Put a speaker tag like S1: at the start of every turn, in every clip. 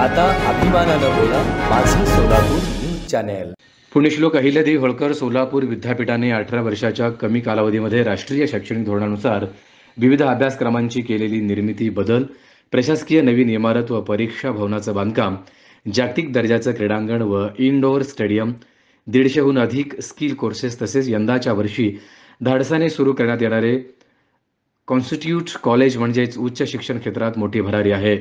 S1: आता अभिमानानं बोला माझं सोलापूर न्यूज चॅनेल श्लोक अहिल्यादेवी होळकर सोलापूर विद्यापीठाने अठरा वर्षाच्या कमी कालावधीमध्ये राष्ट्रीय शैक्षणिक धोरणानुसार विविध अभ्यासक्रमांची केलेली निर्मिती बदल प्रशासकीय नवीन इमारत व परीक्षा भवनाचं बांधकाम जागतिक दर्जाचं क्रीडांगण व इनडोअर स्टेडियम दीडशेहून अधिक स्किल कोर्सेस तसेच यंदाच्या वर्षी धाडसाने सुरू करण्यात येणारे कॉन्स्टिट्यूट कॉलेज म्हणजेच उच्च शिक्षण क्षेत्रात मोठी भरारी आहे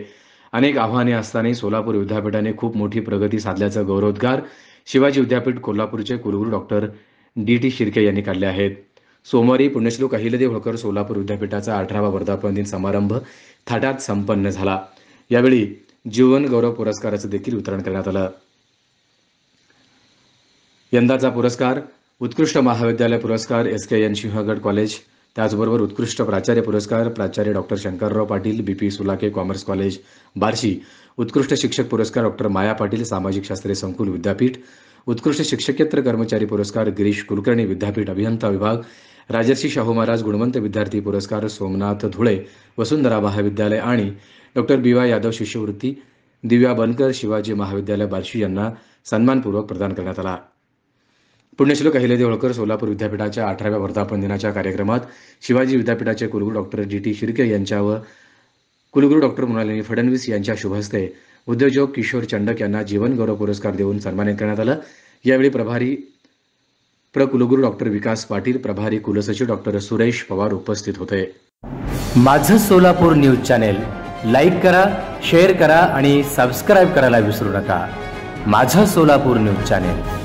S1: अनेक आव्हाने असतानाही सोलापूर विद्यापीठाने खूप मोठी प्रगती साधल्याचा गौरवोद्गार शिवाजी विद्यापीठ कोल्हापूरचे कुलगुरू डॉक्टर डी टी शिर्के यांनी काढले आहेत सोमवारी पुण्यश्लोक अहिलदेव होळकर सोलापूर विद्यापीठाचा अठरावा वर्धापन दिन समारंभ थाटात संपन्न झाला यावेळी जीवन गौरव पुरस्काराचं देखील वितरण करण्यात आलं यंदाचा पुरस्कार उत्कृष्ट महाविद्यालय पुरस्कार S K N Sinhgad college त्याचबरोबर उत्कृष्ट प्राचार्य पुरस्कार प्राचार्य doctor Shankarrao Patil B P Sulakhe commerce college Barshi उत्कृष्ट शिक्षक पुरस्कार डॉक्टर माया पाटील सामाजिक शास्त्रीय संकुल विद्यापीठ उत्कृष्ट शिक्षकेत्र कर्मचारी पुरस्कार गिरीश कुलकर्णी विद्यापीठ अभियंता विभाग राजर्षी शाहू महाराज गुणवंत विद्यार्थी पुरस्कार सोमनाथ धुळे वसुंधरा महाविद्यालय आणि डॉक्टर बी वाय यादव शिष्यवृत्ती दिव्या बनकर शिवाजी महाविद्यालय बार्शी यांना सन्मानपूर्वक प्रदान करण्यात आला पुण्यश्लोक अहिले देवळकर सोलापूर विद्यापीठाच्या अठराव्या वर्धापन दिनाच्या कार्यक्रमात शिवाजी विद्यापीठाचे कुलगुरू डॉक्टर जी टी शिर्के यांच्या व कुलगुरू डॉक्टर मृणालिनी फडणवीस यांच्या शुभहस्ते उद्योजक किशोर चंडक यांना जीवनगौरव पुरस्कार देऊन सन्मानित करण्यात आलं यावेळी प्रभारी प्र कुलगुरू डॉक्टर विकास पाटील प्रभारी कुलसचिव डॉक्टर सुरेश पवार उपस्थित होते माझं सोलापूर न्यूज चॅनेल लाईक करा शेअर करा आणि सबस्क्राईब करायला विसरू नका माझं सोलापूर न्यूज चॅनेल